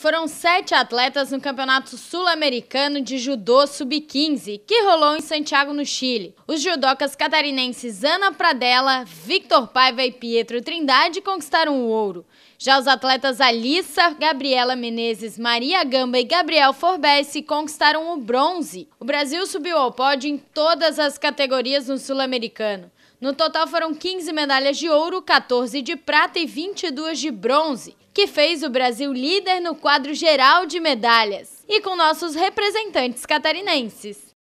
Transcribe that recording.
Foram sete atletas no Campeonato Sul-Americano de Judô Sub-15, que rolou em Santiago, no Chile. Os judocas catarinenses Ana Pradella, Victor Paiva e Pietro Trindade conquistaram o ouro. Já os atletas Alissa, Gabriela Menezes, Maria Gamba e Gabriel Forbesse conquistaram o bronze. O Brasil subiu ao pódio em todas as categorias no Sul-Americano. No total foram 15 medalhas de ouro, 14 de prata e 22 de bronze, que fez o Brasil líder no quadro quadro geral de medalhas e com nossos representantes catarinenses.